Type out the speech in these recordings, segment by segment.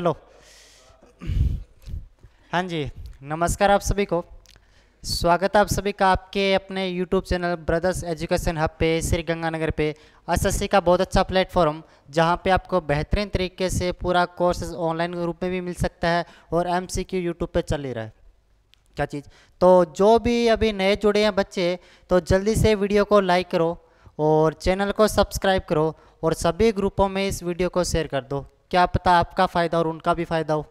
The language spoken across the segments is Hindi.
हेलो हाँ जी नमस्कार आप सभी को स्वागत है आप सभी का आपके अपने YouTube channel brothers education hub पे श्री गंगानगर पे एस का बहुत अच्छा प्लेटफॉर्म जहाँ पे आपको बेहतरीन तरीके से पूरा कोर्सेज ऑनलाइन रूप में भी मिल सकता है और एम सी क्यू यूट्यूब पर चल ही रहा है क्या चीज़ तो जो भी अभी नए जुड़े हैं बच्चे तो जल्दी से वीडियो को लाइक करो और चैनल को सब्सक्राइब करो और सभी ग्रुपों में इस वीडियो को शेयर कर दो क्या पता आपका फ़ायदा और उनका भी फ़ायदा हो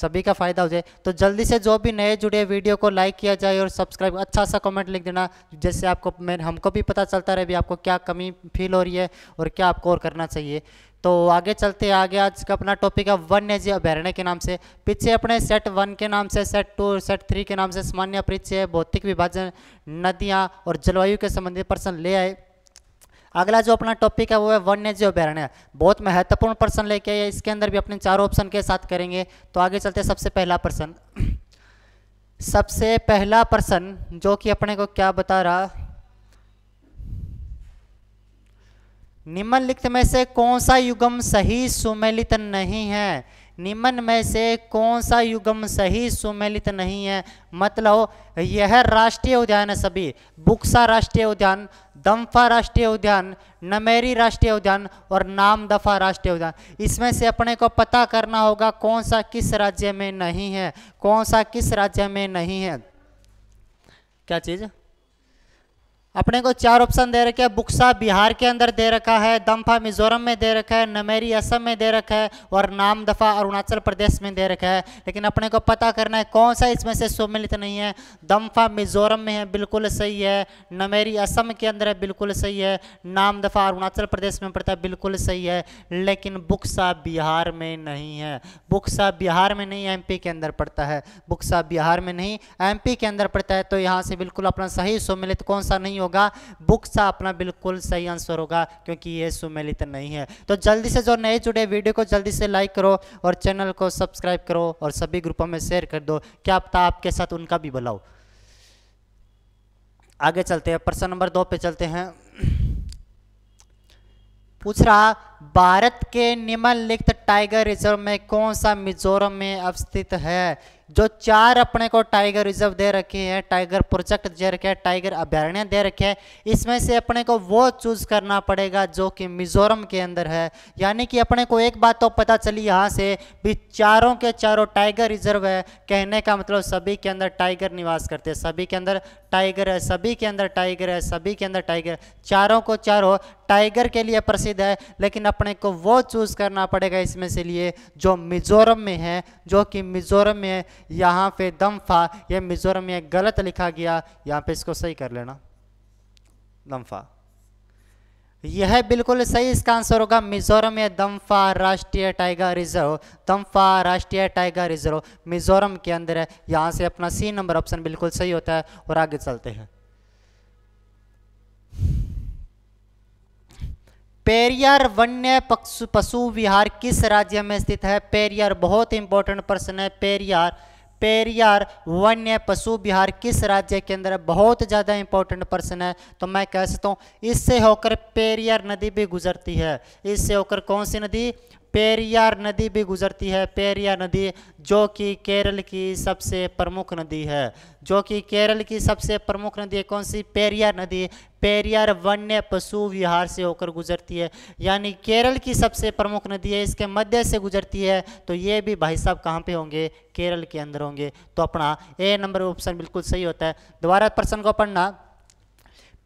सभी का फ़ायदा हो जाए तो जल्दी से जो भी नए जुड़े वीडियो को लाइक किया जाए और सब्सक्राइब अच्छा सा कमेंट लिख देना जिससे आपको मैं हमको भी पता चलता रहे भी आपको क्या कमी फील हो रही है और क्या आपको और करना चाहिए तो आगे चलते आगे आज का अपना टॉपिक है वन्य जीव अभ्यारण्य के नाम से पीछे अपने सेट वन के नाम से सेट टू सेट थ्री के नाम से सामान्य परिचय भौतिक विभाजन नदियाँ और जलवायु के संबंधित प्रश्न ले आए अगला जो अपना टॉपिक है वो है वन्य जीव अभ्यारण्य बहुत महत्वपूर्ण प्रश्न लेके आइए इसके अंदर भी अपने चारों ऑप्शन के साथ करेंगे तो आगे चलते सबसे पहला प्रश्न सबसे पहला प्रश्न जो कि अपने को क्या बता रहा निम्नलिखित में से कौन सा युगम सही सुमेलित नहीं है निम्न में से कौन सा युगम सही सुमेलित नहीं है मतलब यह राष्ट्रीय उद्यान है सभी बुक्सा राष्ट्रीय उद्यान दम्फा राष्ट्रीय उद्यान नमेरी राष्ट्रीय उद्यान और नाम दफा राष्ट्रीय उद्यान इसमें से अपने को पता करना होगा कौन सा किस राज्य में नहीं है कौन सा किस राज्य में नहीं है क्या चीज़ अपने को चार ऑप्शन दे रखे हैं बुक्सा बिहार के अंदर दे रखा है दम्फा मिजोरम में दे रखा है नमेरी असम में दे रखा है और नाम दफ़ा अरुणाचल प्रदेश में दे रखा है लेकिन अपने को पता करना है कौन सा इसमें से सम्मिलित नहीं है दम्फा मिजोरम में है बिल्कुल सही है नमेरी असम के अंदर है बिल्कुल सही है नाम दफ़ा अरुणाचल प्रदेश में पड़ता है बिल्कुल सही है लेकिन बुक्सा बिहार में नहीं है बुक्सा बिहार में नहीं एम के अंदर पड़ता है बुक्सा बिहार में नहीं एम के अंदर पड़ता है तो यहाँ से बिल्कुल अपना सही सम्मिलित कौन सा नहीं होगा बुक सा अपना बिल्कुल सही आंसर होगा क्योंकि ये सुमेलित नहीं है तो जल्दी से जो नए जुड़े वीडियो को जल्दी से लाइक करो और चैनल को सब्सक्राइब करो और सभी ग्रुपों में शेयर कर दो क्या पता आपके साथ उनका भी बुलाओ आगे चलते हैं प्रश्न नंबर दो पे चलते हैं पूछ रहा भारत के निम्नलिखित टाइगर रिजर्व में कौन सा मिजोरम में अवस्थित है जो चार अपने को टाइगर रिजर्व दे रखे हैं टाइगर प्रोजेक्ट दे रखे हैं टाइगर अभ्यारण्य दे रखे हैं इसमें से अपने को वो चूज़ करना पड़ेगा जो कि मिजोरम के अंदर है यानी कि अपने को एक बात तो पता चली यहाँ से भी चारों के चारों टाइगर रिजर्व है कहने का मतलब सभी के अंदर टाइगर निवास करते हैं सभी के अंदर टाइगर है सभी के अंदर टाइगर है सभी के अंदर टाइगर चारों को चारों टाइगर के लिए प्रसिद्ध है लेकिन अपने को वो चूज़ करना पड़ेगा इसमें से लिए जो मिज़ोरम में है जो कि मिज़ोरम में यहाँ पे दम्फा ये मिज़ोरम में गलत लिखा गया यहाँ पे इसको सही कर लेना दम्फा यह बिल्कुल सही इसका आंसर होगा मिजोरम में दम्फा राष्ट्रीय टाइगर रिजर्व दम्फा राष्ट्रीय टाइगर रिजर्व मिजोरम के अंदर है यहाँ से अपना सी नंबर ऑप्शन बिल्कुल सही होता है और आगे चलते हैं पेरियार वन्य पशु पशु विहार किस राज्य में स्थित है पेरियार बहुत इंपॉर्टेंट प्रश्न है पेरियार पेरियार वन्य पशु विहार किस राज्य के अंदर बहुत ज़्यादा इंपॉर्टेंट प्रश्न है तो मैं कह सकता हूँ इससे होकर पेरियार नदी भी गुजरती है इससे होकर कौन सी नदी पेरियार नदी भी गुजरती है पेरियार नदी जो कि केरल की सबसे प्रमुख नदी है जो कि केरल की सबसे प्रमुख नदी है कौन सी पेरियार नदी पेरियार वन्य पशु विहार से होकर गुजरती है यानी केरल की सबसे प्रमुख नदी है इसके मध्य से गुजरती है तो ये भी भाई साहब कहाँ पे होंगे केरल के अंदर होंगे तो अपना ए नंबर ऑप्शन बिल्कुल सही होता है दोबारा प्रश्न को पढ़ना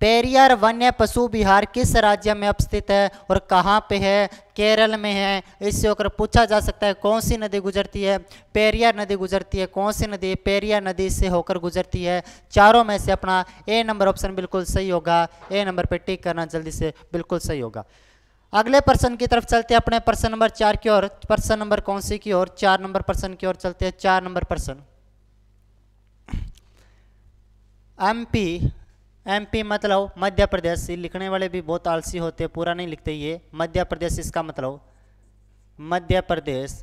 पेरियार वन्य पशु विहार किस राज्य में अवस्थित है और कहाँ पे है केरल में है इससे होकर पूछा जा सकता है कौन सी नदी गुजरती है पेरियार नदी गुजरती है कौन सी नदी पेरियार नदी से होकर गुजरती है चारों में से अपना ए नंबर ऑप्शन बिल्कुल सही होगा ए नंबर पे टिक करना जल्दी से बिल्कुल सही होगा अगले प्रश्न की तरफ चलते हैं अपने प्रश्न नंबर चार की ओर प्रश्न नंबर कौन सी की ओर चार नंबर प्रश्न की ओर चलते हैं चार नंबर प्रश्न एमपी एमपी मतलब मध्य प्रदेश लिखने वाले भी बहुत आलसी होते हैं पूरा नहीं लिखते ये मध्य प्रदेश इसका मतलब मध्य प्रदेश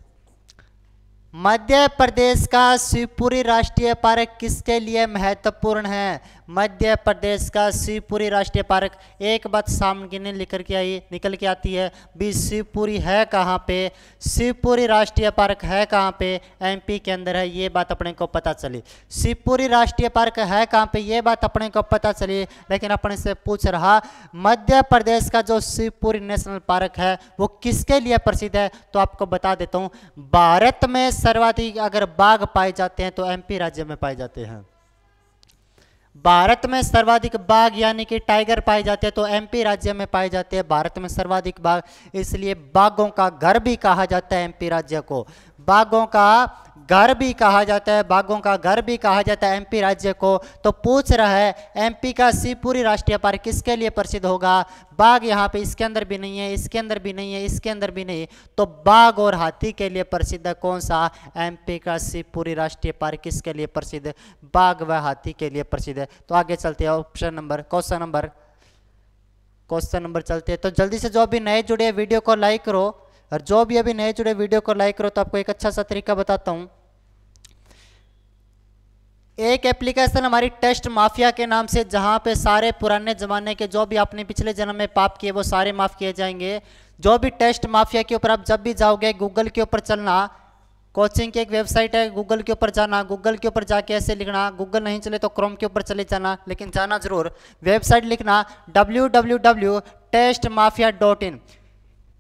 मध्य प्रदेश का शिवपुरी राष्ट्रीय पार्क किसके लिए महत्वपूर्ण है मध्य प्रदेश का शिवपुरी राष्ट्रीय पार्क एक बात सामने लिखकर के आई निकल के आती है भी शिवपुरी है कहाँ पे शिवपुरी राष्ट्रीय पार्क है कहाँ पे एमपी के अंदर है ये बात अपने को पता चली शिवपुरी राष्ट्रीय पार्क है कहाँ पे ये बात अपने को पता चली लेकिन अपने से पूछ रहा मध्य प्रदेश का जो शिवपुरी नेशनल पार्क है वो किसके लिए प्रसिद्ध है तो आपको बता देता हूँ भारत में सर्वाधिक अगर बाघ पाए जाते हैं तो एम राज्य में पाए जाते हैं भारत में सर्वाधिक बाघ यानी कि टाइगर पाए जाते हैं तो एमपी राज्य में पाए जाते हैं भारत में सर्वाधिक बाघ इसलिए बाघों का घर भी कहा जाता है एमपी राज्य को बाघों का घर भी कहा जाता है बाघों का घर भी कहा जाता है एमपी राज्य को तो पूछ रहा है एमपी का शिवपुरी राष्ट्रीय पार्क किसके लिए प्रसिद्ध होगा बाघ यहाँ पे इसके अंदर भी नहीं है इसके अंदर भी नहीं है इसके अंदर भी नहीं तो बाघ और हाथी के लिए प्रसिद्ध कौन सा एमपी का शिवपुरी राष्ट्रीय पार्क किसके लिए प्रसिद्ध बाघ व हाथी के लिए प्रसिद्ध है तो आगे चलते हैं option number question number question number चलते हैं तो जल्दी से जो अभी नए जुड़े वीडियो को लाइक करो और जो भी अभी नए जुड़े वीडियो को लाइक करो तो आपको एक अच्छा सा तरीका बताता हूँ एक एप्लीकेशन हमारी टेस्ट माफिया के नाम से जहाँ पे सारे पुराने ज़माने के जो भी आपने पिछले जन्म में पाप किए वो सारे माफ़ किए जाएंगे जो भी टेस्ट माफिया के ऊपर आप जब भी जाओगे गूगल के ऊपर चलना कोचिंग की एक वेबसाइट है गूगल के ऊपर जाना गूगल के ऊपर जाके ऐसे लिखना गूगल नहीं चले तो क्रोम के ऊपर चले जाना लेकिन जाना जरूर वेबसाइट लिखना W W W test mafia dot in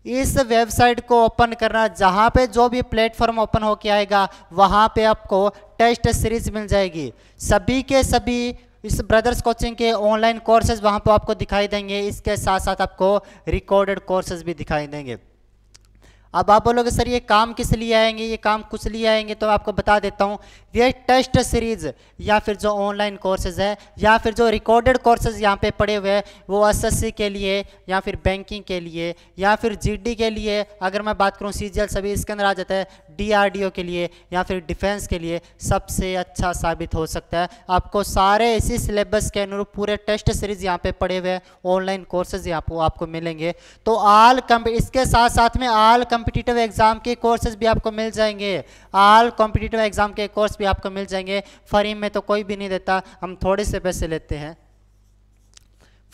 इस वेबसाइट को ओपन करना जहाँ पे जो भी प्लेटफॉर्म ओपन होके आएगा वहाँ पे आपको टेस्ट सीरीज मिल जाएगी सभी के सभी इस ब्रदर्स कोचिंग के ऑनलाइन कोर्सेज वहाँ पर आपको दिखाई देंगे इसके साथ साथ आपको रिकॉर्डेड कोर्सेज भी दिखाई देंगे अब आप बोलोगे सर ये काम किस लिए आएंगे ये काम कुछ लिए आएंगे तो आपको बता देता हूँ ये टेस्ट सीरीज या फिर जो ऑनलाइन कोर्सेज है या फिर जो रिकॉर्डेड कोर्सेज यहाँ पे पड़े हुए हैं वो एस के लिए या फिर बैंकिंग के लिए या फिर जी के लिए अगर मैं बात करूँ सी सभी इसके अंदर आ जाता है डी के लिए या फिर डिफेंस के लिए सबसे अच्छा साबित हो सकता है आपको सारे इसी सिलेबस के अनुरूप पूरे टेस्ट सीरीज यहाँ पे पड़े हुए हैं ऑनलाइन कोर्सेज यहाँ पर आपको मिलेंगे तो आल कम्प इसके साथ साथ में आल कम्पिटिटिव एग्जाम के कोर्सेज भी आपको मिल जाएंगे आल कॉम्पिटिटिव एग्जाम के कोर्स भी आपको मिल जाएंगे फ्री में तो कोई भी नहीं देता हम थोड़े से पैसे लेते हैं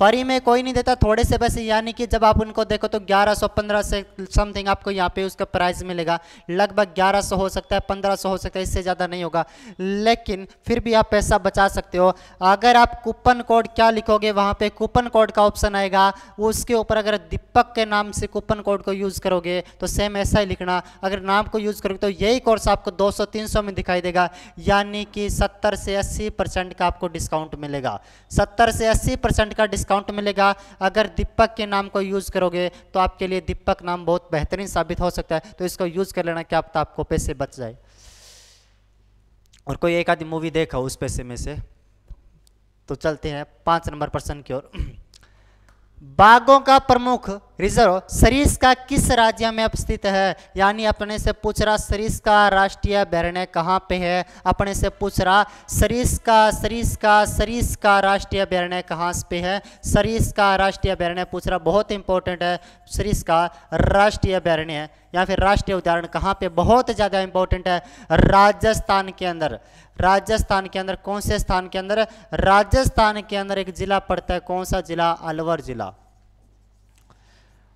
फ्री में कोई नहीं देता थोड़े से पैसे यानी कि जब आप उनको देखो तो 1115 से समथिंग आपको यहाँ पे उसका प्राइस मिलेगा लगभग 1100 हो सकता है 1500 हो सकता है इससे ज़्यादा नहीं होगा लेकिन फिर भी आप पैसा बचा सकते हो अगर आप कूपन कोड क्या लिखोगे वहाँ पे कूपन कोड का ऑप्शन आएगा उसके ऊपर अगर दीपक के नाम से कूपन कोड को यूज़ करोगे तो सेम ऐसा ही लिखना अगर नाम को यूज़ करोगे तो यही कोर्स आपको दो सौ में दिखाई देगा यानी कि सत्तर से अस्सी का आपको डिस्काउंट मिलेगा सत्तर से अस्सी का डिस्काउंट डिस्काउंट मिलेगा अगर दीपक के नाम को यूज़ करोगे तो आपके लिए दीपक नाम बहुत बेहतरीन साबित हो सकता है तो इसको यूज़ कर लेना क्या आपको पैसे बच जाए और कोई एक आधी मूवी देखा उस पैसे में से तो चलते हैं पाँच नंबर पर्सन की ओर बाघों का प्रमुख रिजर्व सरीस का किस राज्य में अवस्थित है यानी अपने से पूछ रहा सरीस का राष्ट्रीय अभ्यारण्य कहाँ पे है अपने से पूछ रहा सरीस का सरीस का सरीस का राष्ट्रीय अभ्यारण्य कहाँ पे है सरीस का राष्ट्रीय अभ्यारण्य पूछ रहा बहुत इंपॉर्टेंट है सरीस का राष्ट्रीय अभ्यारण्य या फिर राष्ट्रीय उदाहरण कहाँ पे बहुत ज़्यादा इंपॉर्टेंट है राजस्थान के अंदर राजस्थान के अंदर कौन से स्थान के अंदर राजस्थान के अंदर एक जिला पड़ता है कौन सा जिला अलवर जिला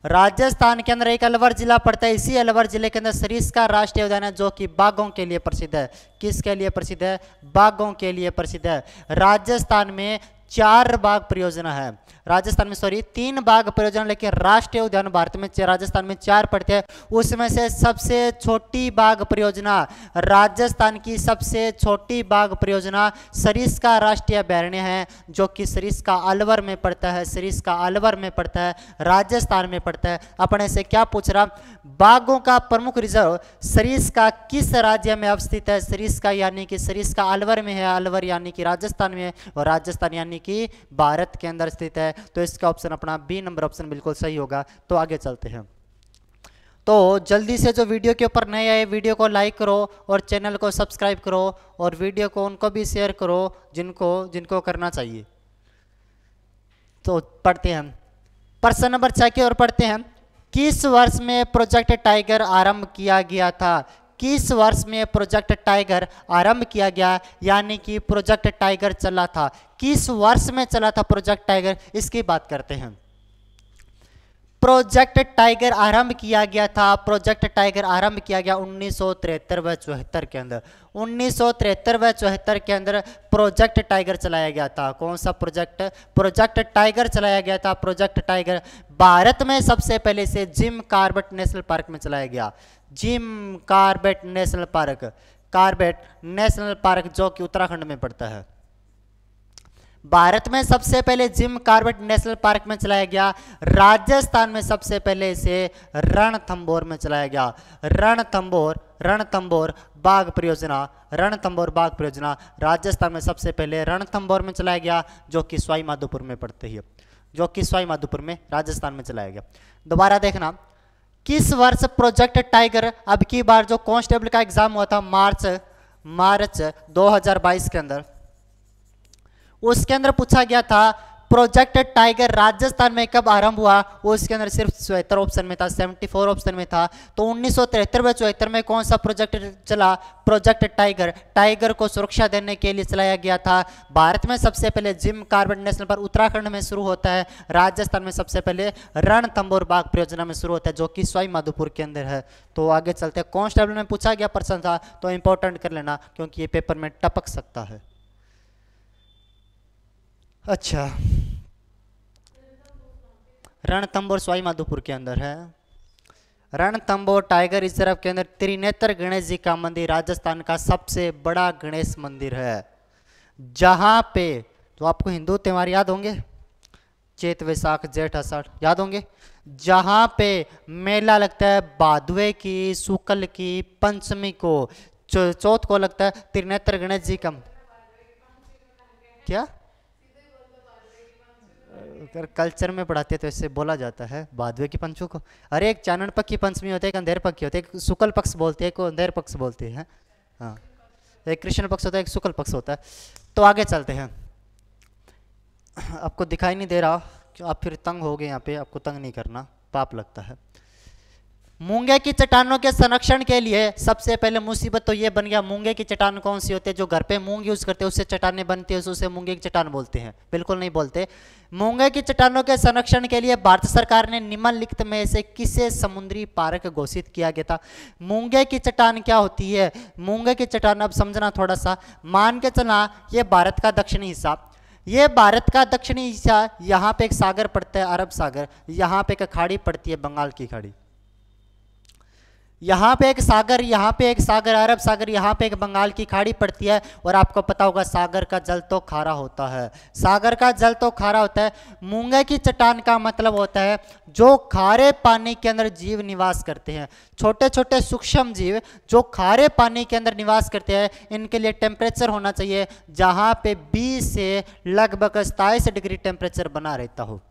राजस्थान के अंदर एक अलवर जिला पड़ता है इसी अलवर जिले के अंदर सरीस का राष्ट्रीय उद्यान है जो कि बाघों के लिए प्रसिद्ध है किसके लिए प्रसिद्ध है बाघों के लिए प्रसिद्ध है राजस्थान में चार बाघ परियोजना है राजस्थान में सॉरी तीन बाघ परियोजना लेकिन राष्ट्रीय उद्यान भारत में राजस्थान में चार पड़ते हैं उसमें से सबसे छोटी बाघ परियोजना राजस्थान की सबसे छोटी बाघ परियोजना सरिस का राष्ट्रीय अभ्यारण्य है जो कि सरिस का अलवर में पड़ता है सरिस का अलवर में पड़ता है राजस्थान में पड़ता है अपने से क्या पूछ रहा बाघों का प्रमुख रिजर्व सरिस का किस राज्य में अवस्थित है सरिस का यानी कि सरिस का अलवर में है अलवर यानी कि राजस्थान में है और राजस्थान यानी यानी कि भारत के अंदर स्थित है तो इसका ऑप्शन अपना बी नंबर ऑप्शन बिल्कुल सही होगा तो आगे चलते हैं तो जल्दी से जो वीडियो के ऊपर नए आए वीडियो को लाइक करो और चैनल को सब्सक्राइब करो और वीडियो को उनको भी शेयर करो जिनको जिनको करना चाहिए तो पढ़ते हैं प्रश्न नंबर छः की ओर पढ़ते हैं किस वर्ष में प्रोजेक्ट टाइगर आरंभ किया गया था किस वर्ष में प्रोजेक्ट टाइगर आरंभ किया गया यानी कि प्रोजेक्ट टाइगर चला था किस वर्ष में चला था प्रोजेक्ट टाइगर इसकी बात करते हैं प्रोजेक्ट टाइगर आरंभ किया गया था प्रोजेक्ट टाइगर आरंभ किया गया उन्नीस सौ व चौहत्तर के अंदर उन्नीस सौ व चौहत्तर के अंदर प्रोजेक्ट टाइगर चलाया गया था कौन सा प्रोजेक्ट प्रोजेक्ट टाइगर चलाया गया था प्रोजेक्ट टाइगर भारत में सबसे पहले से जिम कार्बेट नेशनल पार्क में चलाया गया Jim Corbett National Park Corbett National Park जो कि उत्तराखंड में पड़ता है भारत में सबसे पहले जिम कार्बेट नेशनल पार्क में चलाया गया राजस्थान में सबसे पहले इसे रणथंबोर में चलाया गया रणथंबोर रणथंबोर बाघ परियोजना रणथंबोर बाघ परियोजना राजस्थान में सबसे पहले रणथंबोर में चलाया गया जो कि स्वाई माधोपुर में पड़ती है जो कि स्वाई माधोपुर में राजस्थान में चलाया गया दोबारा देखना किस वर्ष प्रोजेक्ट टाइगर अब की बार जो कॉन्स्टेबल का एग्जाम हुआ था मार्च मार्च 2022 के अंदर उसके अंदर पूछा गया था प्रोजेक्ट टाइगर राजस्थान में कब आरंभ हुआ वो इसके अंदर सिर्फ चौहत्तर ऑप्शन में था 74 ऑप्शन में था तो उन्नीस सौ चौहत्तर में कौन सा प्रोजेक्ट चला प्रोजेक्ट टाइगर टाइगर को सुरक्षा देने के लिए चलाया गया था भारत में सबसे पहले जिम कार्बन नेशनल पर उत्तराखंड में शुरू होता है राजस्थान में सबसे पहले रणथंबोर बाग परियोजना में शुरू होता है जो कि स्वाई माधोपुर के अंदर है तो आगे चलते हैं कॉन्स्टेबल में पूछा गया प्रश्न था तो इंपॉर्टेंट कर लेना क्योंकि ये पेपर में टपक सकता है अच्छा रणतंबोर स्वाई माधोपुर के अंदर है रणतंबोर टाइगर रिजर्व के अंदर त्रिनेत्र गणेश जी का मंदिर राजस्थान का सबसे बड़ा गणेश मंदिर है जहाँ पे तो आपको हिंदू त्यौहार याद होंगे चेत वैसाख जेठ आषाढ़ याद होंगे जहाँ पे मेला लगता है बादवे की शुक्ल की पंचमी को चौथ को लगता है त्रिनेत्र गणेश जी का क्या अगर कल्चर में पढ़ाते तो इससे बोला जाता है बादवे की पंचों को अरे एक चानन पक्ष की पंचमी होते है एक अंधेर पक्ष होते होती है एक शुक्ल पक्ष बोलते हैं एक अंधेर पक्ष बोलते हैं हाँ एक कृष्ण पक्ष होता है एक शुक्ल पक्ष होता है तो आगे चलते हैं आपको दिखाई नहीं दे रहा आप फिर तंग हो गए यहाँ पे आपको तंग नहीं करना पाप लगता है मूंगे की चट्टानों के संरक्षण के लिए सबसे पहले मुसीबत तो ये बन गया मूंगे की चट्टान कौन सी होती है जो घर पे मूंग यूज़ करते हैं उससे चट्टानें बनती है उसे मूंगे की चट्टान बोलते हैं बिल्कुल नहीं बोलते मूंगे की चट्टानों के संरक्षण के लिए भारत सरकार ने निम्नलिखित में से किसे समुद्री पार्क घोषित किया गया था मूंगे की चट्टान क्या होती है मूंगे की चट्टान अब समझना थोड़ा सा मान के चला ये भारत का दक्षिणी हिस्सा ये भारत का दक्षिणी हिस्सा यहाँ पे एक सागर पड़ता है अरब सागर यहाँ पे एक खाड़ी पड़ती है बंगाल की खाड़ी यहाँ पे एक सागर यहाँ पे एक सागर अरब सागर यहाँ पे एक बंगाल की खाड़ी पड़ती है और आपको पता होगा सागर का जल तो खारा होता है सागर का जल तो खारा होता है मूंगे की चट्टान का मतलब होता है जो खारे पानी के अंदर जीव निवास करते हैं छोटे छोटे सूक्ष्म जीव जो खारे पानी के अंदर निवास करते हैं इनके लिए टेम्परेचर होना चाहिए जहाँ पे बीस से लगभग सताईस डिग्री टेम्परेचर बना रहता हो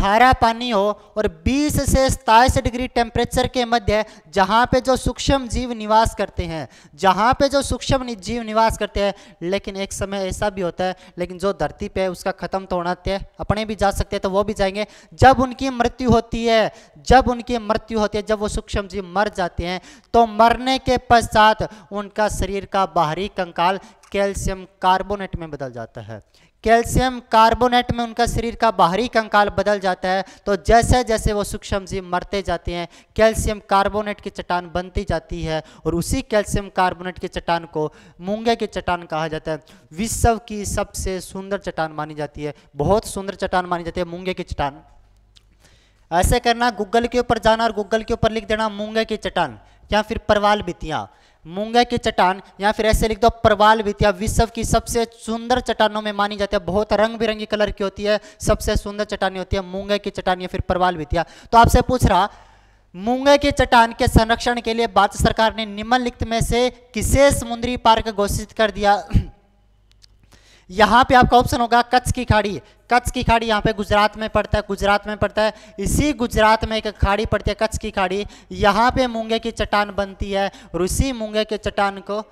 खारा पानी हो और 20 से सताईस डिग्री टेम्परेचर के मध्य जहाँ पे जो सूक्ष्म जीव निवास करते हैं जहाँ पे जो सूक्ष्म जीव निवास करते हैं लेकिन एक समय ऐसा भी होता है लेकिन जो धरती पे है उसका ख़त्म तो होना तय अपने भी जा सकते हैं तो वो भी जाएंगे जब उनकी मृत्यु होती है जब उनकी मृत्यु होती है जब वो सूक्ष्म जीव मर जाते हैं तो मरने के पश्चात उनका शरीर का बाहरी कंकाल कैल्शियम कार्बोनेट में बदल जाता है कैल्शियम कार्बोनेट में उनका शरीर का बाहरी कंकाल बदल जाता है तो जैसे जैसे वो सूक्ष्म जीव मरते जाते हैं कैल्शियम कार्बोनेट की चट्टान बनती जाती है और उसी कैल्शियम कार्बोनेट की चट्टान को मूंगे की चट्टान कहा जाता है विश्व की सबसे सुंदर चट्टान मानी जाती है बहुत सुंदर चट्टान मानी जाती है मूंगे की चट्टान ऐसे करना गूगल के ऊपर जाना और गूगल के ऊपर लिख देना मूंगे की चट्टान या फिर परवाल बितियाँ मूंगा की चट्टान या फिर ऐसे लिख दो परवाल भितिया विश्व की सबसे सुंदर चट्टानों में मानी जाती है बहुत रंग बिरंगी कलर की होती है सबसे सुंदर चट्टानी होती है मूंगा की चट्टान या फिर परवाल भितिया तो आपसे पूछ रहा मूंगे की चट्टान के संरक्षण के लिए भारत सरकार ने निम्नलिखित में से किसे समुद्री पार्क घोषित कर दिया यहाँ पे आपका ऑप्शन होगा कच्छ की खाड़ी कच्छ की खाड़ी यहाँ पे गुजरात में पड़ता है गुजरात में पड़ता है इसी गुजरात में एक खाड़ी पड़ती है कच्छ की खाड़ी यहाँ पे मूंगे की चट्टान बनती है और इसी मूंगे के चट्टान को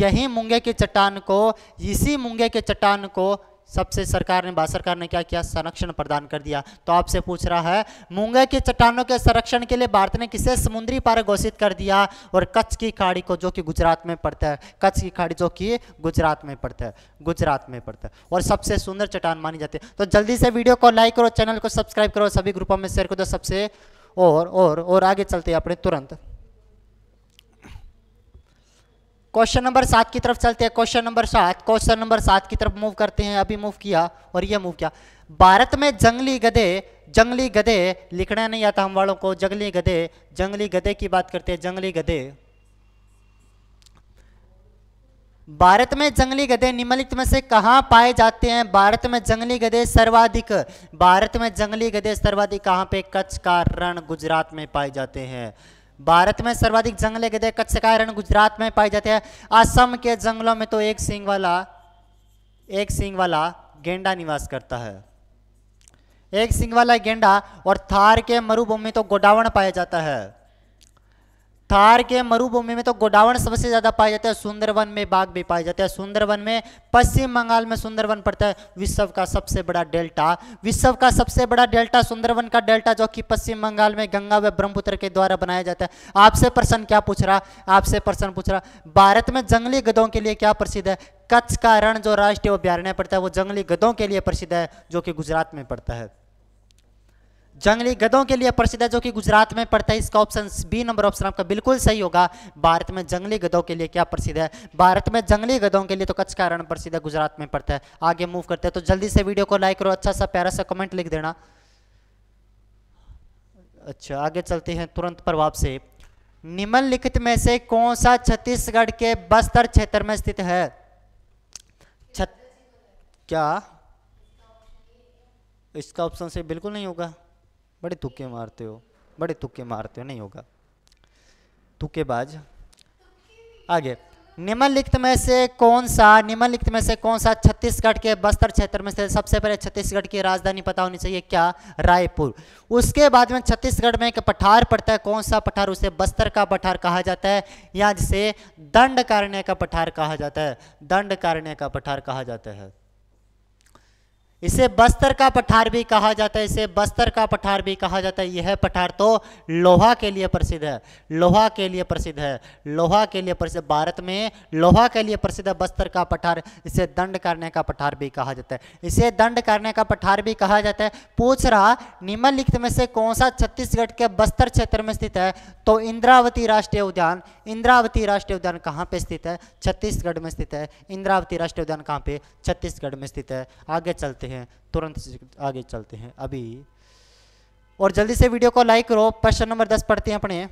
यही मूंगे की चट्टान को इसी मूंगे के चट्टान को सबसे सरकार ने भारत सरकार ने क्या किया संरक्षण प्रदान कर दिया तो आपसे पूछ रहा है मूंगा की चट्टानों के संरक्षण के लिए भारत ने किसे समुद्री पार घोषित कर दिया और कच्छ की खाड़ी को जो कि गुजरात में पड़ता है कच्छ की खाड़ी जो कि गुजरात में पड़ता है गुजरात में पड़ता है और सबसे सुंदर चट्टान मानी जाती है तो जल्दी से वीडियो को लाइक करो चैनल को सब्सक्राइब करो सभी ग्रुपों में शेयर कर दो सबसे और और और आगे चलते अपने तुरंत क्वेश्चन नंबर सात की तरफ चलते हैं क्वेश्चन नंबर सात क्वेश्चन नंबर सात की तरफ मूव करते हैं अभी मूव किया और ये मूव किया भारत में जंगली गधे जंगली गधे लिखना नहीं आता हम वालों को जंगली गधे जंगली गधे की बात करते हैं जंगली गधे भारत में जंगली गधे निम्नलिखित में से कहाँ पाए जाते हैं भारत में जंगली गधे सर्वाधिक भारत में जंगली गधे सर्वाधिक कहाँ पे कच्छ का रण गुजरात में पाए जाते हैं भारत में सर्वाधिक जंगल है कहते कच्छ का रण गुजरात में पाए जाते हैं असम के जंगलों में तो एक सिंग वाला एक सिंग वाला गेंडा निवास करता है एक सिंग वाला गेंडा और थार के मरुभूमि तो गोडावण पाया जाता है थार के मरुभूमि में तो गोडावण सबसे ज़्यादा पाए जाते हैं सुंदरवन में बाघ भी पाए जाते हैं सुंदरवन में पश्चिम बंगाल में सुंदरवन पड़ता है विश्व का सबसे बड़ा डेल्टा विश्व का सबसे बड़ा डेल्टा सुंदरवन का डेल्टा जो कि पश्चिम बंगाल में गंगा व ब्रह्मपुत्र के द्वारा बनाया जाता है आपसे प्रश्न क्या पूछ रहा आपसे प्रश्न पूछ रहा भारत में जंगली गदों के लिए क्या प्रसिद्ध है कच्छ का रण जो राष्ट्रीय अभ्यारण्य पड़ता है वो जंगली गदों के लिए प्रसिद्ध है जो कि गुजरात में पड़ता है जंगली गधों के लिए प्रसिद्ध है जो कि गुजरात में पड़ता है इसका ऑप्शन बी नंबर ऑप्शन आपका बिल्कुल सही होगा भारत में जंगली गधों के लिए क्या प्रसिद्ध है भारत में जंगली गधों के लिए तो कच्छ का रण प्रसिद्ध है गुजरात में पड़ता है आगे मूव करते हैं तो जल्दी से वीडियो को लाइक करो अच्छा सा प्यारा सा कमेंट लिख देना अच्छा आगे चलते हैं तुरंत प्रभाव से निम्नलिखित में से कौन सा छत्तीसगढ़ के बस्तर क्षेत्र में स्थित है छत क्या इसका ऑप्शन से बिल्कुल नहीं होगा बड़े तुक्के मारते हो बड़े तुक्के मारते हो नहीं होगा बाज आगे निम्नलिखित में से कौन सा निम्नलिखित में से कौन सा छत्तीसगढ़ के बस्तर क्षेत्र में से सबसे पहले छत्तीसगढ़ की राजधानी पता होनी चाहिए क्या रायपुर उसके बाद में छत्तीसगढ़ में एक पठार पड़ता है कौन सा पठार उसे बस्तर का पठार कहा जाता है या जिसे दंड कारण्य का पठार कहा जाता है दंड कारण्य का पठार कहा जाता है इसे बस्तर का पठार भी कहा जाता है इसे बस्तर का पठार भी कहा जाता है यह पठार तो लोहा के लिए प्रसिद्ध है लोहा के लिए प्रसिद्ध है लोहा के लिए प्रसिद्ध भारत में लोहा के लिए प्रसिद्ध है बस्तर का पठार इसे दंड करने का पठार भी कहा जाता है इसे दंड करने का पठार भी कहा जाता है पूछ रहा निम्नलिखित में से कौन सा छत्तीसगढ़ के बस्तर क्षेत्र में स्थित है तो इंद्रावती राष्ट्रीय उद्यान इंद्रावती राष्ट्रीय उद्यान कहाँ पे स्थित है छत्तीसगढ़ में स्थित है इंद्रावती राष्ट्रीय उद्यान कहाँ पे छत्तीसगढ़ में स्थित है आगे चलते हैं तुरंत आगे चलते हैं अभी और जल्दी से वीडियो को लाइक करो प्रश्न नंबर दस पढ़ते हैं अपने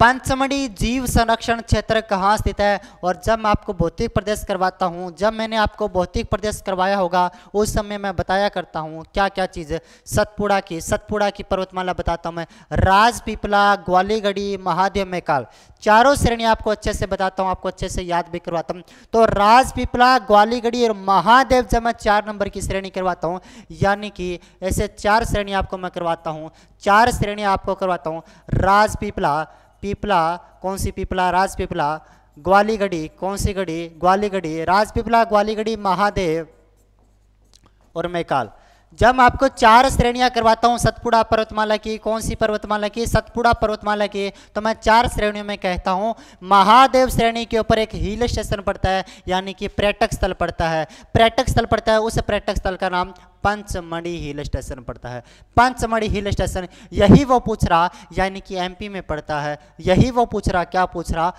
पंचमढ़ी जीव संरक्षण क्षेत्र कहाँ स्थित है और जब मैं आपको भौतिक प्रदेश करवाता हूँ जब मैंने आपको भौतिक प्रदेश करवाया होगा उस समय मैं बताया करता हूँ क्या क्या चीज़ सतपुड़ा की सतपुड़ा की पर्वतमाला बताता हूँ मैं राजपिपला ग्वालीगढ़ी महादेव मेकाल चारों श्रेणी आपको अच्छे से बताता हूँ आपको अच्छे से याद भी करवाता हूँ तो राजपिपला ग्वालीगढ़ी और महादेव जब मैं चार नंबर की श्रेणी करवाता हूँ यानी कि ऐसे चार श्रेणी आपको मैं करवाता हूँ चार श्रेणी आपको करवाता हूँ राजपिपला पीपला कौन सी पीपला राज पीपला ग्वालीगढ़ी कौन सी गढ़ी ग्वालीगढ़ी राज पीपला ग्वालीगढ़ी महादेव और मैकाल जब आपको चार श्रेणियां करवाता हूँ सतपुड़ा पर्वतमाला की कौन सी पर्वतमाला की सतपुड़ा पर्वतमाला की तो मैं चार श्रेणियों में कहता हूँ महादेव श्रेणी के ऊपर एक हिल स्टेशन पड़ता है यानी कि पर्यटक स्थल पड़ता है पर्यटक स्थल पड़ता है उस पर्यटक स्थल का नाम पंचमढ़ी हिल स्टेशन पड़ता है पंचमढ़ी हिल स्टेशन यही वो पूछ रहा यानी कि एमपी में पड़ता है यही वो पूछ रहा क्या पूछ रहा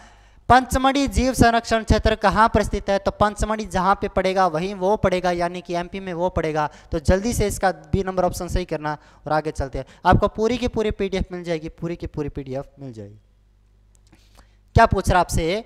पंचमढ़ी जीव संरक्षण क्षेत्र कहाँ पर स्थित है तो पंचमढ़ी जहाँ पे पड़ेगा वहीं वो पड़ेगा यानी कि एमपी में वो पड़ेगा तो जल्दी से इसका बी नंबर ऑप्शन सही करना और आगे चलते हैं आपको पूरी की पूरी पीडीएफ मिल जाएगी पूरी की पूरी पीडीएफ मिल जाएगी क्या पूछ रहा आपसे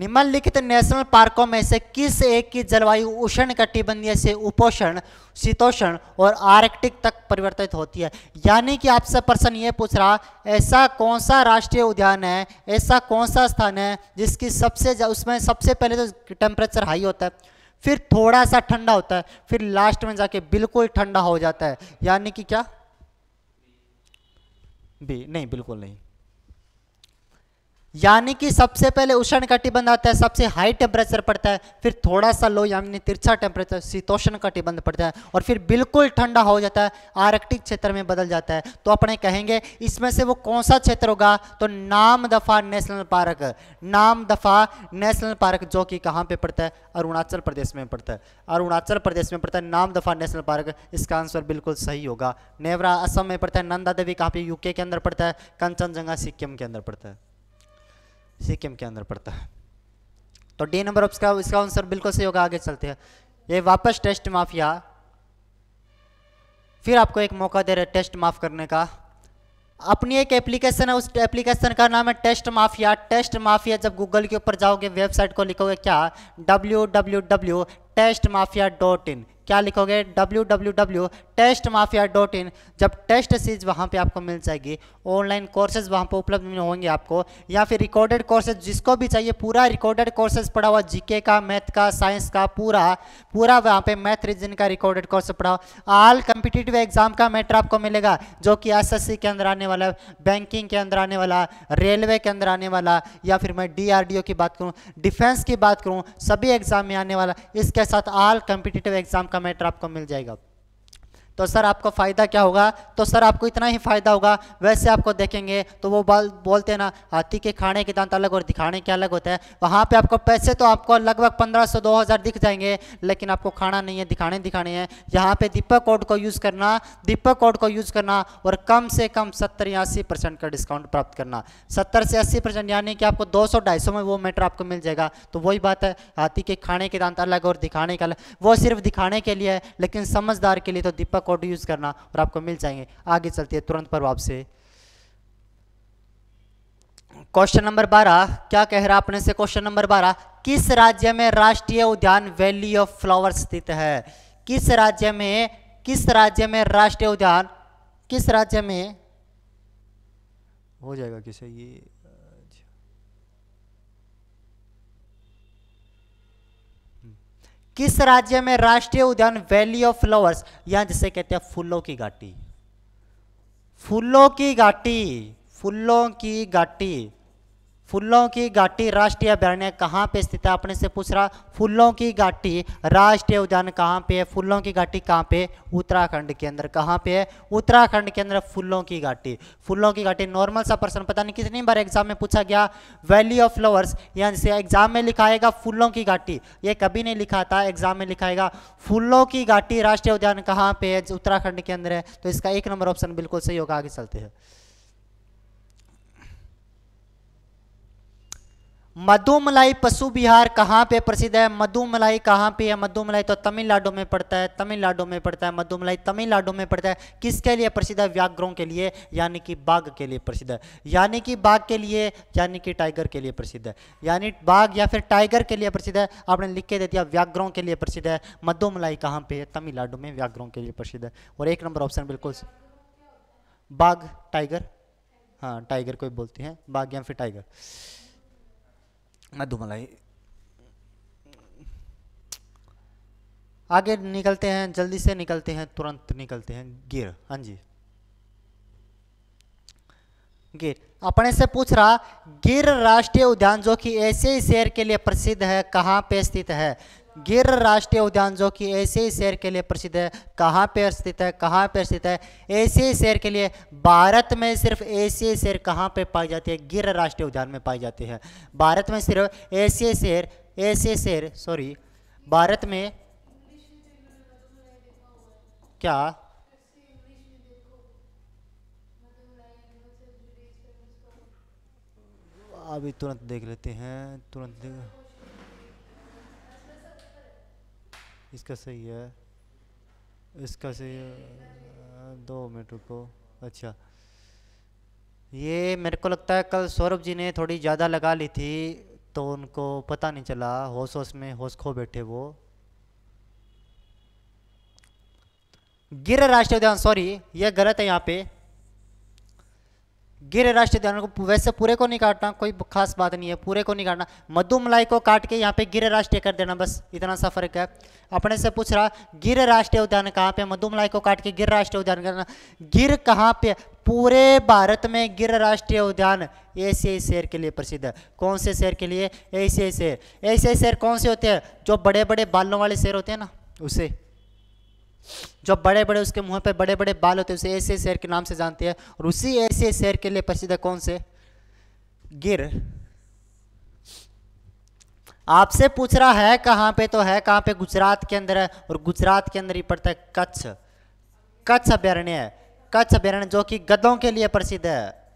निम्नलिखित नेशनल पार्कों में से किस एक की जलवायु उष्ण कटिबंधीय से उपोषण शीतोषण और आर्कटिक तक परिवर्तित होती है यानी कि आपसे प्रश्न ये पूछ रहा ऐसा कौन सा राष्ट्रीय उद्यान है ऐसा कौन सा स्थान है जिसकी सबसे उसमें सबसे पहले तो टेम्परेचर हाई होता है फिर थोड़ा सा ठंडा होता है फिर लास्ट में जाके बिल्कुल ठंडा हो जाता है यानी कि क्या बी नहीं बिल्कुल नहीं यानी कि सबसे पहले उष्ण कटिबंध आता है सबसे हाई टेम्परेचर पड़ता है फिर थोड़ा सा लो यानी तिरछा टेम्परेचर शीतोष्ण कटिबंध पड़ता है और फिर बिल्कुल ठंडा हो जाता है आर्कटिक क्षेत्र में बदल जाता है तो अपने कहेंगे इसमें से वो कौन सा क्षेत्र होगा तो नाम दफा नेशनल पार्क नाम दफा नेशनल पार्क जो कि कहाँ पर पड़ता है अरुणाचल प्रदेश में पड़ता है अरुणाचल प्रदेश में पड़ता है नाम दफा नेशनल पार्क इसका आंसर बिल्कुल सही होगा नेवरा असम में पड़ता है नंदा देवी कहाँ पर यूके के अंदर पड़ता है कंचनजंगा सिक्किम के अंदर पड़ता है सिक्किम के अंदर पड़ता है तो डी नंबर इसका इसका आंसर बिल्कुल सही होगा आगे चलते हैं ये वापस टेस्ट माफिया फिर आपको एक मौका दे रहे टेस्ट माफ करने का अपनी एक एप्लीकेशन है उस एप्लीकेशन का नाम है टेस्ट माफिया टेस्ट माफिया जब गूगल के ऊपर जाओगे वेबसाइट को लिखोगे क्या W W W test mafia dot in क्या लिखोगे W W W test mafia dot in जब टेस्ट सीरीज वहाँ पे आपको मिल जाएगी ऑनलाइन कोर्सेज वहाँ पे उपलब्ध होंगे आपको या फिर रिकॉर्डेड कोर्सेज जिसको भी चाहिए पूरा रिकॉर्डेड कोर्सेज पढ़ा हुआ जीके का मैथ का साइंस का पूरा पूरा वहाँ पे मैथ रीजन का रिकॉर्डेड कोर्स पढ़ाओ आल कम्पिटिटिव एग्जाम का मैटर आपको मिलेगा जो कि एस के अंदर आने वाला बैंकिंग के अंदर आने वाला रेलवे के अंदर आने वाला या फिर मैं डी की बात करूँ डिफेंस की बात करूँ सभी एग्जाम में आने वाला इसके साथ आल कम्पिटेटिव एग्जाम का का मैटर आपको मिल जाएगा तो सर आपको फ़ायदा क्या होगा तो सर आपको इतना ही फ़ायदा होगा वैसे आपको देखेंगे तो वो बाल बोलते हैं ना हाथी के खाने के दांत अलग और दिखाने के अलग होता है वहाँ पर आपको पैसे तो आपको लगभग पंद्रह सौ दो हज़ार दिख जाएंगे लेकिन आपको खाना नहीं है दिखाने दिखाने हैं यहाँ पर दीपक कोड को यूज़ करना दीपक कोड को यूज़ करना और कम से कम सत्तर या अस्सी परसेंट का डिस्काउंट प्राप्त करना सत्तर से अस्सी परसेंट यानी कि आपको दो सौ ढाई सौ में वो मैटर आपको मिल जाएगा तो वही बात है हाथी के खाने के दांत अलग और दिखाने के अलग वो सिर्फ दिखाने के लिए है लेकिन समझदार के लिए तो दीपक कोड यूज़ करना और आपको मिल जाएंगे आगे चलते हैं तुरंत पर वापस क्वेश्चन नंबर बारह क्या कह रहा अपने से क्वेश्चन नंबर बारह किस राज्य में राष्ट्रीय उद्यान वैली ऑफ फ्लावर स्थित है किस राज्य में किस राज्य में राष्ट्रीय उद्यान किस राज्य में हो जाएगा किसे ये किस राज्य में राष्ट्रीय उद्यान वैली ऑफ फ्लावर्स या जिसे कहते हैं फूलों की घाटी फूलों की घाटी फूलों की घाटी फूलों की घाटी राष्ट्रीय अभ्यारण्य कहाँ पे स्थित है अपने से पूछ रहा फूलों की घाटी राष्ट्रीय उद्यान कहाँ पे है फूलों की घाटी कहाँ पे उत्तराखंड के अंदर कहाँ पे है उत्तराखंड के अंदर फूलों की घाटी फूलों की घाटी नॉर्मल सा प्रश्न पता नहीं कितनी बार एग्जाम में पूछा गया वैली ऑफ फ्लावर्स यहाँ से एग्जाम में लिखाएगा फूलों की घाटी ये कभी नहीं लिखा था एग्जाम में लिखाएगा फूलों की घाटी राष्ट्रीय उद्यान कहाँ पे है उत्तराखंड के अंदर है तो इसका एक नंबर ऑप्शन बिल्कुल सही होगा आगे चलते हैं मधुमलाई पशु विहार कहाँ पे प्रसिद्ध है मधुमलाई कहाँ पे है मधुमलाई तो तमिलनाडु में पड़ता है तमिलनाडु में पड़ता है मधुमलाई तमिलनाडु में पड़ता है किसके लिए प्रसिद्ध है व्याघ्रों के लिए यानी कि बाघ के लिए प्रसिद्ध है यानी कि बाघ के लिए यानी कि टाइगर के लिए प्रसिद्ध है यानी बाघ या फिर टाइगर के लिए प्रसिद्ध है आपने लिख के दे दिया व्याघ्रों के लिए प्रसिद्ध है मधुमलाई कहाँ पे है तमिलनाडु में व्याघ्रों के लिए प्रसिद्ध है और एक नंबर ऑप्शन बिल्कुल बाघ टाइगर हाँ टाइगर कोई बोलती है बाघ या फिर टाइगर मधु मलाई आगे निकलते हैं जल्दी से निकलते हैं तुरंत निकलते हैं गिर हाँ जी गिर अपने से पूछ रहा गिर राष्ट्रीय उद्यान जो कि ऐसे ही शेर के लिए प्रसिद्ध है कहाँ पे स्थित है गिर राष्ट्रीय उद्यान जो कि ऐसे ही शहर के लिए प्रसिद्ध है कहाँ पर स्थित है कहाँ पर स्थित है ऐसे ही शहर के लिए भारत में सिर्फ ऐसे शेर कहाँ पर पाई जाती है गिर राष्ट्रीय उद्यान में पाई जाती है भारत में सिर्फ ऐसे शहर ऐसे शेर सॉरी भारत में क्या अभी तुरंत देख लेते हैं तुरंत देख इसका सही है इसका सही है दो मिनट रुको अच्छा ये मेरे को लगता है कल सौरभ जी ने थोड़ी ज़्यादा लगा ली थी तो उनको पता नहीं चला होश होश में होश खो बैठे वो गिर राष्ट्रीय उद्यान सॉरी ये गलत है यहाँ पे गिर राष्ट्रीय उद्यान को वैसे पूरे को नहीं काटना कोई खास बात नहीं है पूरे को नहीं काटना मधु मलाई को काट के यहाँ पे गिर राष्ट्रीय कर देना बस इतना सा फर्क है अपने से पूछ रहा गिर राष्ट्रीय उद्यान कहाँ पे मधु मलाई को काट के गिर राष्ट्रीय उद्यान करना गिर कहाँ पे पूरे भारत में गिर राष्ट्रीय उद्यान ऐसे शहर के लिए प्रसिद्ध है कौन से शहर के लिए ऐसे शेर ऐसे शहर कौन से होते हैं जो बड़े बड़े बालों वाले शहर होते हैं ना उसे जो बड़े बड़े उसके मुंह पर बड़े बड़े बाल होते हैं उसे ऐसे शहर के नाम से जानते हैं और उसी ऐसे शहर के लिए प्रसिद्ध है कौन से गिर आपसे पूछ रहा है कहाँ पे तो है कहाँ पे गुजरात के अंदर है और गुजरात के अंदर ही पड़ता है कच्छ कच्छ अभ्यारण्य है कच्छ अभ्यारण्य जो कि गदों के लिए प्रसिद्ध है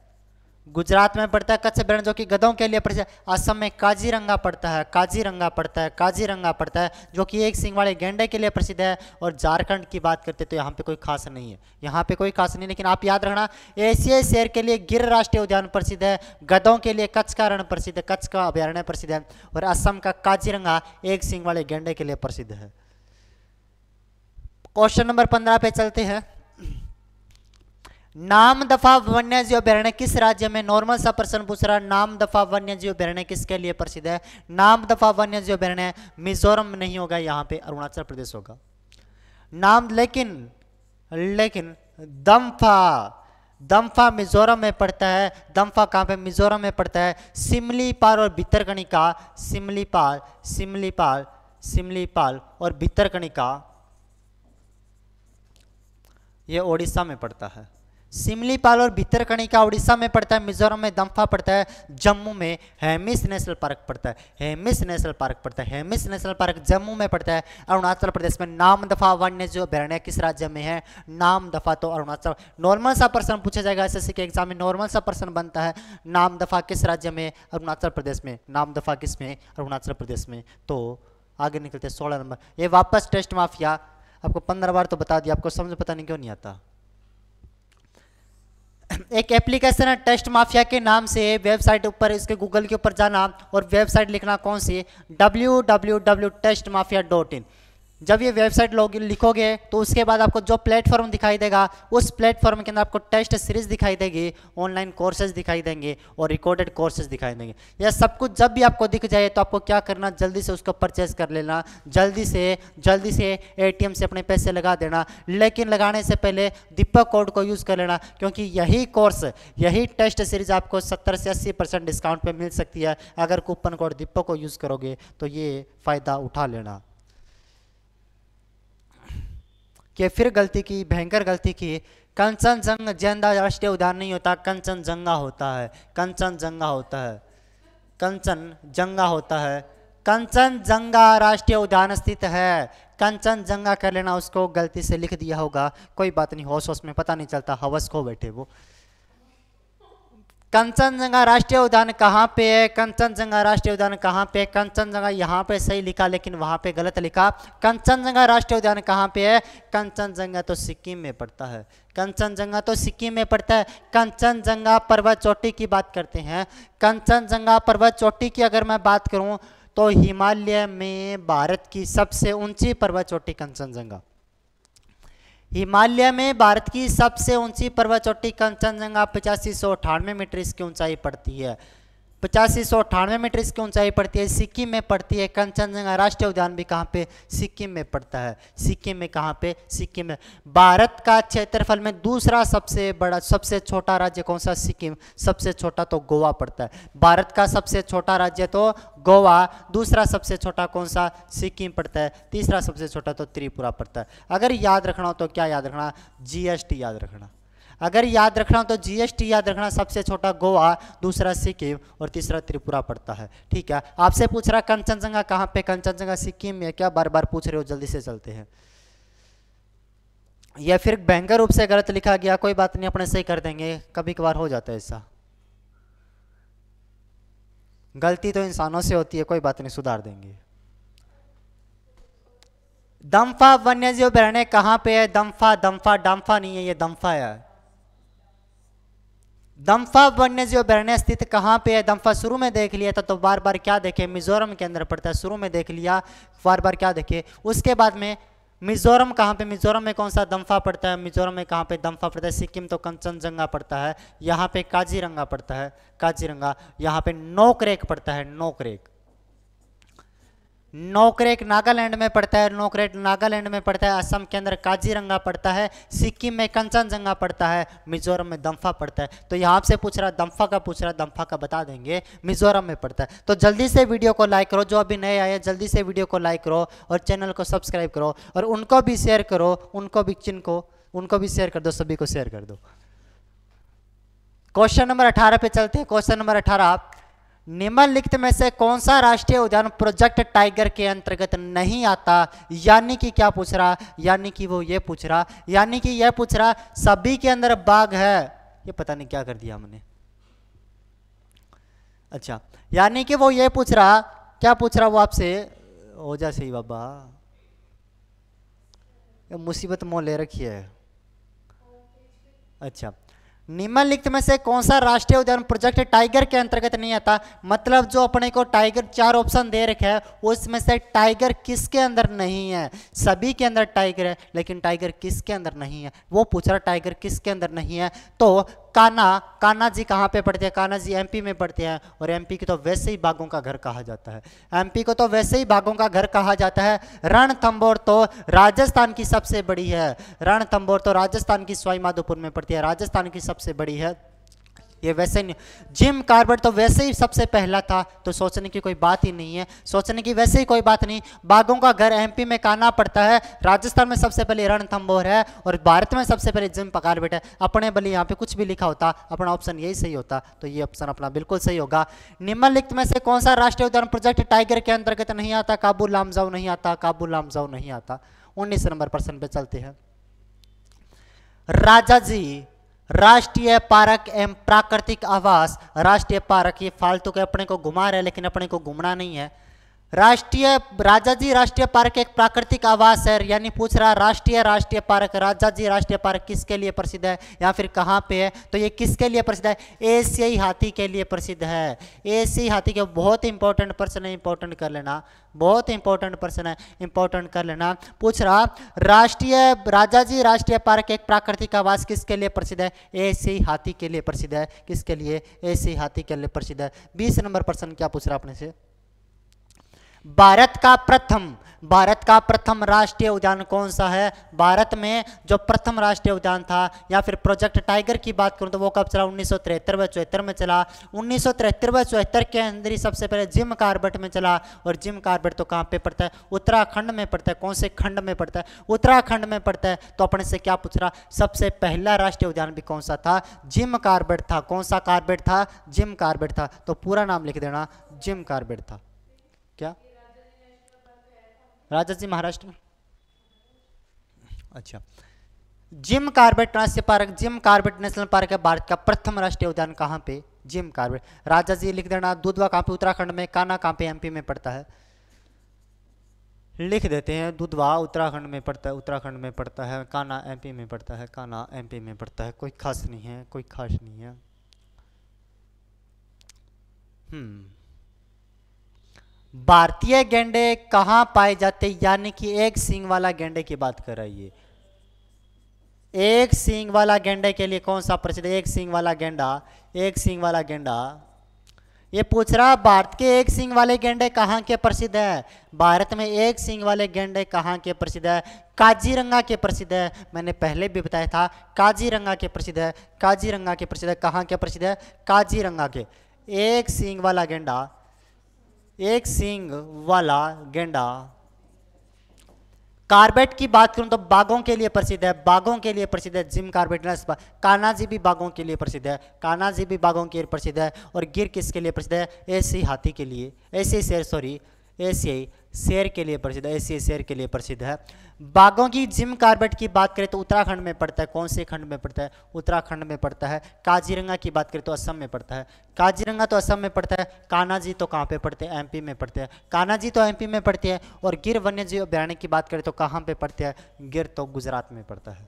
गुजरात में पड़ता है कच्छ ब्रण जो कि गधों के लिए प्रसिद्ध असम में काजीरंगा पड़ता है काजीरंगा पड़ता है काजीरंगा पड़ता है जो कि एक सिंह वाले गेंडे के लिए प्रसिद्ध है और झारखंड की बात करते तो यहाँ पे कोई खास नहीं है यहाँ पे कोई खास नहीं लेकिन आप याद रखना एशियाई शेर के लिए गिर राष्ट्रीय उद्यान प्रसिद्ध है गधों के लिए कच्छ का रण प्रसिद्ध है कच्छ का अभ्यारण्य प्रसिद्ध है और असम का काजीरंगा एक सिंह वाले गेंडे के लिए प्रसिद्ध है क्वेश्चन नंबर पंद्रह पे चलते हैं नाम दफा वन्य जीव अभ्यारण्य किस राज्य में नॉर्मल सा प्रश्न पूछ रहा है नाम दफा वन्य जीव अभ्यारण्य किसके लिए प्रसिद्ध है नाम दफा वन्य जीव अभ्यारण्य मिजोरम नहीं होगा यहाँ पे अरुणाचल प्रदेश होगा नाम लेकिन लेकिन दम्फा दम्फा मिजोरम में पड़ता है दम्फा कहाँ पे मिजोरम में पड़ता है सिमलीपाल और भितरकणिका सिमलीपाल सिमलीपाल सिमलीपाल और भितरकणिका ये ओडिशा में पड़ता है सिमलीपाल और भितरकणिका उड़ीसा में पड़ता है मिजोरम में दम्फा पड़ता है जम्मू में हेमिस नेशनल पार्क पड़ता है हेमिस नेशनल पार्क पड़ता है हेमिस नेशनल पार्क जम्मू में पड़ता है अरुणाचल प्रदेश में नाम दफा वन्य जो अभ्यारण्य किस राज्य में है नाम दफा तो अरुणाचल नॉर्मल सा पर्सन पूछा जाएगा एस के एग्जाम में नॉर्मल सा पर्सन बनता है नाम दफा किस राज्य में अरुणाचल प्रदेश में नाम दफा किस में अरुणाचल प्रदेश में तो आगे निकलते सोलह नंबर ये वापस टेस्ट माफिया आपको पंद्रह बार तो बता दिया आपको समझ पता नहीं क्यों नहीं आता एक एप्लीकेशन है टेस्ट माफिया के नाम से वेबसाइट ऊपर इसके गूगल के ऊपर जाना और वेबसाइट लिखना कौन सी W W W test mafia dot in जब ये वेबसाइट लॉग लिखोगे तो उसके बाद आपको जो प्लेटफॉर्म दिखाई देगा उस प्लेटफॉर्म के अंदर आपको टेस्ट सीरीज दिखाई देगी ऑनलाइन कोर्सेज दिखाई देंगे और रिकॉर्डेड कोर्सेज दिखाई देंगे यह सब कुछ जब भी आपको दिख जाए तो आपको क्या करना जल्दी से उसको परचेज कर लेना जल्दी से जल्दी से ए से अपने पैसे लगा देना लेकिन लगाने से पहले दीपक कोड को यूज़ कर लेना क्योंकि यही कोर्स यही टेस्ट सीरीज आपको सत्तर से अस्सी डिस्काउंट पर मिल सकती है अगर कूपन कोड दीपक को यूज़ करोगे तो ये फ़ायदा उठा लेना कि फिर गलती की भयंकर गलती की कंचन जंग जैनदास राष्ट्रीय उद्यान नहीं होता कंचन जंगा होता है कंचन जंगा होता है कंचन जंगा होता है कंचन जंगा राष्ट्रीय उद्यान स्थित है कंचन जंगा कर लेना उसको गलती से लिख दिया होगा कोई बात नहीं होश होश में पता नहीं चलता हवस खो बैठे वो कंचनजंगा राष्ट्रीय उद्यान कहाँ पे है कंचनजंगा राष्ट्रीय उद्यान कहाँ पे है कंचनजंगा यहाँ पे सही लिखा लेकिन वहाँ पे गलत लिखा कंचनजंगा राष्ट्रीय उद्यान कहाँ पे है कंचनजंगा तो सिक्किम में पड़ता है कंचनजंगा तो सिक्किम में पड़ता है कंचनजंगा पर्वत चोटी की बात करते हैं कंचनजंगा पर्वत चोटी की अगर मैं बात करूँ तो हिमालय में भारत की सबसे ऊंची पर्वत चोटी कंचनजंगा हिमालय में भारत की सबसे ऊंची पर्वत चोटी कंचनजंगा पचासी सौ अठानवे मीटर इसकी ऊंचाई पड़ती है पचासी सौ अट्ठानवे मीटर इसकी ऊंचाई पड़ती है सिक्किम में पड़ती है कंचनजंगा राष्ट्रीय उद्यान भी कहाँ पे सिक्किम में पड़ता है सिक्किम में कहाँ पे सिक्किम में भारत का क्षेत्रफल में दूसरा सबसे बड़ा सबसे छोटा राज्य कौन सा सिक्किम सबसे छोटा तो गोवा पड़ता है भारत का सबसे छोटा राज्य तो गोवा दूसरा सबसे छोटा कौन सा सिक्किम पड़ता है तीसरा सबसे छोटा तो त्रिपुरा पड़ता है अगर याद रखना हो तो क्या याद रखना जी याद रखना अगर याद रखना तो जीएसटी याद रखना सबसे छोटा गोवा दूसरा सिक्किम और तीसरा त्रिपुरा पड़ता है ठीक है आपसे पूछ रहा कंचनजंगा कहाँ पे कंचनजंगा सिक्किम में क्या बार बार पूछ रहे हो जल्दी से चलते हैं या फिर भयंकर रूप से गलत लिखा गया कोई बात नहीं अपने सही कर देंगे कभी कभार हो जाता है ऐसा गलती तो इंसानों से होती है कोई बात नहीं सुधार देंगे दम्फा वन्यजीव बहने कहाँ पे है दम्फा दम्फा डम्फा नहीं है ये दम्फा है दम्फा वन्यजीव अभ्यारण्य स्थित कहाँ पे है दम्फा शुरू में देख लिया था तो बार बार क्या देखे मिजोरम के अंदर पड़ता है शुरू में देख लिया बार बार क्या देखे उसके बाद में मिजोरम कहाँ पे मिजोरम में कौन सा दम्फा पड़ता है मिजोरम में कहाँ पे दम्फा पड़ता है सिक्किम तो कंचनजंगा पड़ता है यहाँ पे काजीरंगा पड़ता है काजीरंगा यहाँ पे नोकरेक पड़ता है नोकरेक नोकरेक नागालैंड में पड़ता है नोकरेट नागालैंड में पड़ता है असम के अंदर काजीरंगा पड़ता है सिक्किम में कंचनजंगा पड़ता है मिजोरम में दम्फा पड़ता है तो यहाँ से पूछ रहा दम्फा का पूछ रहा दम्फा का बता देंगे मिजोरम में पड़ता है तो जल्दी से वीडियो को लाइक करो जो अभी नए आए जल्दी से वीडियो को लाइक करो और चैनल को सब्सक्राइब करो और उनको भी शेयर करो उनको भी चिनको को उनको भी शेयर कर दो सभी को शेयर कर दो क्वेश्चन नंबर अठारह पे चलते हैं क्वेश्चन नंबर अठारह आप निम्नलिखित में से कौन सा राष्ट्रीय उद्यान प्रोजेक्ट टाइगर के अंतर्गत नहीं आता यानी कि क्या पूछ रहा यानी कि वो ये पूछ रहा यानी कि यह पूछ रहा सभी के अंदर बाघ है ये पता नहीं क्या कर दिया हमने अच्छा यानी कि वो ये पूछ रहा क्या पूछ रहा वो आपसे हो जा सही बाबा मुसीबत मोह ले रखी है अच्छा निम्नलिखित में से कौन सा राष्ट्रीय उद्यान प्रोजेक्ट टाइगर के अंतर्गत नहीं आता मतलब जो अपने को टाइगर चार ऑप्शन दे रखे हैं उसमें से टाइगर किसके अंदर नहीं है सभी के अंदर टाइगर है लेकिन टाइगर किसके अंदर नहीं है वो पूछ रहा टाइगर किसके अंदर नहीं है तो काना काना जी कहाँ पे पढ़ते हैं काना जी एमपी में पढ़ते हैं और एमपी को तो वैसे ही बाघों का घर कहा जाता है एमपी को तो वैसे ही बाघों का घर कहा जाता है रणथंबोर तो राजस्थान की सबसे बड़ी है रणथंबोर तो राजस्थान की स्वाई माधोपुर में पड़ती है राजस्थान की सबसे बड़ी है ये वैसे नहीं जिम कार्बेट तो वैसे ही सबसे पहला था तो सोचने की कोई बात ही नहीं है सोचने की वैसे ही कोई बात नहीं बाघों का घर एमपी में काना पड़ता है राजस्थान में सबसे पहले रणथम्बोर है और भारत में सबसे पहले जिम कार्बेट है अपने बलि यहाँ पे कुछ भी लिखा होता अपना ऑप्शन यही सही होता तो ये ऑप्शन अपना बिल्कुल सही होगा निम्नलिखित में से कौन सा राष्ट्रीय उद्यान प्रोजेक्ट टाइगर के अंतर्गत नहीं आता काबू लामजाऊ नहीं आता काबू लामजाऊ नहीं आता उन्नीस नंबर प्रश्न पे चलते हैं राजा जी राष्ट्रीय पार्क एवं प्राकृतिक आवास राष्ट्रीय पार्क ये फालतू के अपने को घुमा रहे लेकिन अपने को घूमना नहीं है राष्ट्रीय राजाजी राष्ट्रीय पार्क एक प्राकृतिक आवास है यानी पूछ रहा राष्ट्रीय राष्ट्रीय पार्क राजाजी राष्ट्रीय पार्क किसके लिए प्रसिद्ध है या फिर कहाँ पे है तो ये किसके लिए प्रसिद्ध है एशियाई हाथी के लिए प्रसिद्ध है एशियाई हाथी के बहुत इंपॉर्टेंट प्रश्न है इंपॉर्टेंट कर लेना बहुत इंपॉर्टेंट प्रश्न है इंपॉर्टेंट कर लेना पूछ रहा राष्ट्रीय राजाजी राष्ट्रीय पार्क एक प्राकृतिक आवास किसके लिए प्रसिद्ध है एशियाई हाथी के लिए प्रसिद्ध है किसके लिए एशियाई हाथी के लिए प्रसिद्ध है बीस नंबर प्रश्न क्या पूछ रहा अपने से भारत का प्रथम भारत का प्रथम राष्ट्रीय उद्यान कौन सा है भारत में जो प्रथम राष्ट्रीय उद्यान था या फिर प्रोजेक्ट टाइगर की बात करूं तो वो कब चला उन्नीस सौ तिहत्तर व चौहत्तर में चला उन्नीस सौ तिहत्तर व चौहत्तर के अंदर ही सबसे पहले जिम कार्बेट में चला और जिम कार्बेट तो कहाँ पे पड़ता है उत्तराखंड में पड़ता है कौन से खंड में पड़ता है उत्तराखंड में पड़ता है तो अपने से क्या पूछ रहा सबसे पहला राष्ट्रीय उद्यान भी कौन सा था जिम कार्बेट था कौन सा कार्बेट था जिम कार्बेट था तो पूरा नाम लिख देना जिम कार्बेट था राजा जी महाराष्ट्र अच्छा जिम कार्बेट राष्ट्रीय park Jim Corbett National Park है भारत का प्रथम राष्ट्रीय उद्यान कहाँ पे जिम कार्बेट राजा जी लिख देना दुधवा कहाँ पे उत्तराखंड में काना कहाँ पे एमपी में पड़ता है लिख देते हैं दुधवा उत्तराखंड में पड़ता है उत्तराखंड में पड़ता है काना एमपी में पड़ता है काना एमपी में पड़ता है कोई खास नहीं है कोई खास नहीं है हम्म भारतीय गेंडे कहाँ पाए जाते यानी कि एक सींग वाला गेंडे की बात कर रही है एक सींग वाला गेंडे के लिए कौन सा प्रसिद्ध एक सींग वाला गेंडा एक सींग वाला गेंडा ये पूछ रहा भारत के एक सींग वाले गेंडे कहाँ के प्रसिद्ध है भारत में एक सींग वाले गेंडे कहाँ के प्रसिद्ध है काजीरंगा के प्रसिद्ध है मैंने पहले भी बताया था काजीरंगा के प्रसिद्ध है काजीरंगा के प्रसिद्ध है कहाँ के प्रसिद्ध है काजीरंगा के एक सींग वाला गेंडा एक सींग वाला गेंडा कार्बेट की बात करूं तो बाघों के लिए प्रसिद्ध है बाघों के लिए प्रसिद्ध है जिम कार्बेट कान्हा जी भी बाघों के लिए प्रसिद्ध है कानाजी जी भी बाघों के लिए प्रसिद्ध है और गिर किसके लिए प्रसिद्ध है एशियाई हाथी के लिए एशियाई शेर सॉरी एशियाई शेर के लिए प्रसिद्ध है एशियाई शेर के लिए प्रसिद्ध है बाघों की जिम कार्बेट की बात करें तो उत्तराखंड में पड़ता है कौन से खंड में पड़ता है उत्तराखंड में पड़ता है काजीरंगा की बात करें तो असम में पड़ता है काजीरंगा तो असम में पड़ता है कानाजी जी तो कहाँ पे पड़ते हैं एमपी में पड़ते हैं कानाजी जी तो एमपी में पड़ती है और गिर वन्य जीव अभ्यारण्य की बात करें तो कहाँ पे पड़ते हैं गिर तो गुजरात में पड़ता है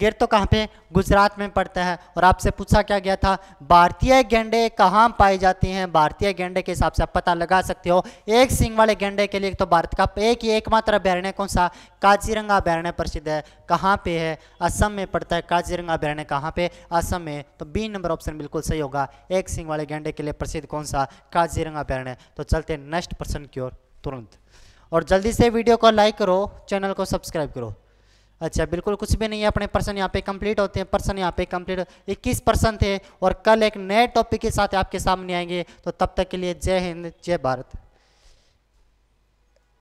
गिर तो कहाँ पे गुजरात में पड़ता है और आपसे पूछा क्या गया था भारतीय गेंडे कहाँ पाए जाते हैं भारतीय गेंडे के हिसाब से आप पता लगा सकते हो एक सिंह वाले गेंडे के लिए तो भारत का एक ही एकमात्र अभ्यारण्य कौन सा काजीरंगा अभ्यारण्य प्रसिद्ध है कहाँ पे है असम में पड़ता है काजीरंगा अभ्यारण्य कहाँ पे असम में तो बी नंबर ऑप्शन बिल्कुल सही होगा एक सिंह वाले गेंडे के लिए प्रसिद्ध कौन सा काजीरंगा अभ्यारण्य तो चलते नेक्स्ट पर्सन की ओर तुरंत और जल्दी से वीडियो को लाइक करो चैनल को सब्सक्राइब करो अच्छा बिल्कुल कुछ भी नहीं है अपने पर्सन यहाँ पे कंप्लीट होते हैं पर्सन यहाँ पे कंप्लीट इक्कीस पर्सन थे और कल एक नए टॉपिक के साथ आपके सामने आएंगे तो तब तक के लिए जय हिंद जय भारत